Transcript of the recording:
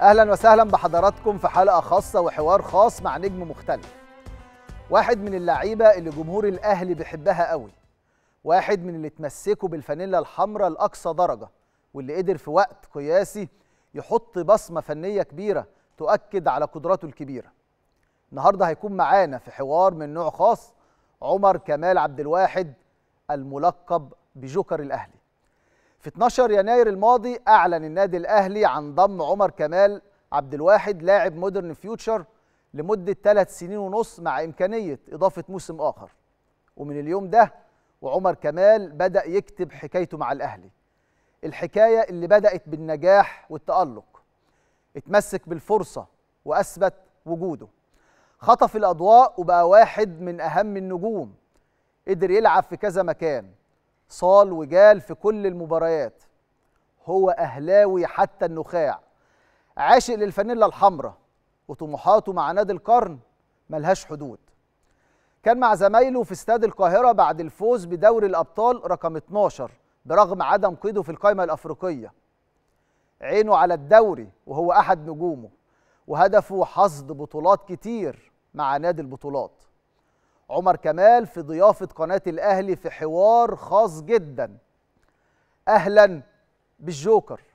اهلا وسهلا بحضراتكم في حلقه خاصه وحوار خاص مع نجم مختلف واحد من اللعيبه اللي جمهور الاهلي بيحبها قوي واحد من اللي تمسكوا بالفانيلا الحمراء لاقصى درجه واللي قدر في وقت قياسي يحط بصمه فنيه كبيره تؤكد على قدراته الكبيره النهارده هيكون معانا في حوار من نوع خاص عمر كمال عبد الواحد الملقب بجوكر الاهلي في 12 يناير الماضي أعلن النادي الأهلي عن ضم عمر كمال عبد الواحد لاعب مودرن فيوتشر لمدة ثلاث سنين ونص مع إمكانية إضافة موسم آخر ومن اليوم ده وعمر كمال بدأ يكتب حكايته مع الأهلي الحكاية اللي بدأت بالنجاح والتألق اتمسك بالفرصة وأثبت وجوده خطف الأضواء وبقى واحد من أهم النجوم قدر يلعب في كذا مكان صال وجال في كل المباريات هو أهلاوي حتى النخاع عاشق للفانيلا الحمراء وطموحاته مع نادي القرن ملهاش حدود كان مع زمايله في استاد القاهرة بعد الفوز بدوري الأبطال رقم 12 برغم عدم قيده في القائمة الأفريقية عينه على الدوري وهو أحد نجومه وهدفه حصد بطولات كتير مع نادي البطولات عمر كمال في ضيافة قناة الأهلي في حوار خاص جدا أهلا بالجوكر